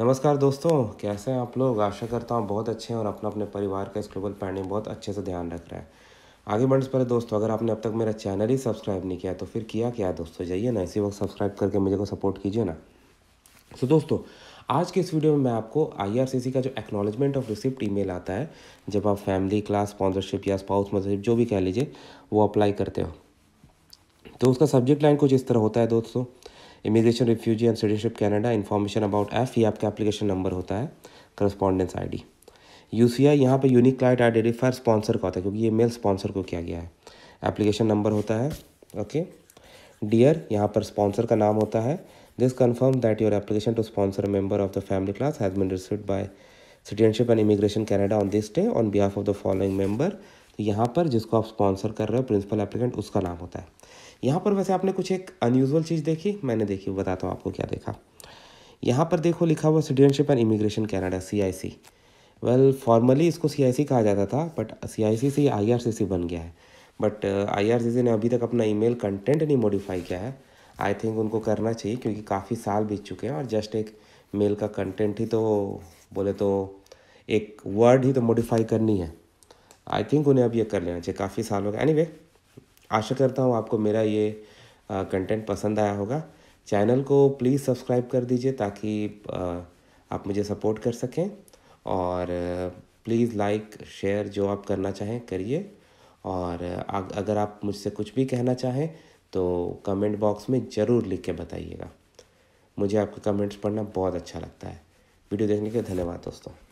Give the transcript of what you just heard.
नमस्कार दोस्तों कैसे हैं आप लोग आशा करता हूँ बहुत अच्छे हैं और अपना अपने परिवार का इस ग्लोबल पैंडिंग बहुत अच्छे से ध्यान रख रहा है आगे बढ़ने से पहले दोस्तों अगर आपने अब तक मेरा चैनल ही सब्सक्राइब नहीं किया तो फिर किया क्या दोस्तों जाइए ना इसी वक्त सब्सक्राइब करके मुझे को सपोर्ट कीजिए ना तो दोस्तों आज के इस वीडियो में मैं आपको आई का जो एक्नॉलेजमेंट ऑफ रिसिप्ट ई आता है जब आप फैमिली क्लास स्पॉन्सरशिप या स्पाउस मदरशिप मतलब जो भी कह लीजिए वो अप्लाई करते हो तो उसका सब्जेक्ट लाइन कुछ इस तरह होता है दोस्तों immigration refugee and citizenship Canada information about F ये आपका एप्लीकेशन नंबर होता है correspondence I D U C I यहाँ पर यूनिक क्लाइट आइडेंटिफायर स्पॉन्सर का होता है क्योंकि ये मेल स्पॉन्सर को किया गया है एप्लीकेशन नंबर होता है ओके डियर यहाँ पर स्पॉन्सर का नाम होता है this confirm that your application to sponsor member of the family class has been received by citizenship and immigration Canada on this day on behalf of the following member यहाँ पर जिसको आप स्पॉन्सर कर रहे हो प्रिंसिपल एप्लीकेंट उसका नाम होता है यहाँ पर वैसे आपने कुछ एक अनयूजल चीज़ देखी मैंने देखी बताता तो हूँ आपको क्या देखा यहाँ पर देखो लिखा हुआ citizenship and immigration Canada C I C well formally इसको सी आई सी कहा जाता था बट सी आई सी से आई आर सी सी बन गया है बट आई आर सी सी ने अभी तक अपना मेल कंटेंट नहीं मॉडिफाई किया है आई थिंक उनको करना चाहिए क्योंकि काफ़ी साल बीत चुके हैं और जस्ट एक मेल का कंटेंट ही तो बोले तो एक वर्ड ही तो मॉडिफाई करनी है आई थिंक उन्हें अब ये कर लेना चाहिए काफ़ी साल हो गए वे आशा करता हूँ आपको मेरा ये कंटेंट पसंद आया होगा चैनल को प्लीज़ सब्सक्राइब कर दीजिए ताकि आप मुझे सपोर्ट कर सकें और प्लीज़ लाइक शेयर जो आप करना चाहें करिए और अगर आप मुझसे कुछ भी कहना चाहें तो कमेंट बॉक्स में ज़रूर लिख के बताइएगा मुझे आपके कमेंट्स पढ़ना बहुत अच्छा लगता है वीडियो देखने के धन्यवाद दोस्तों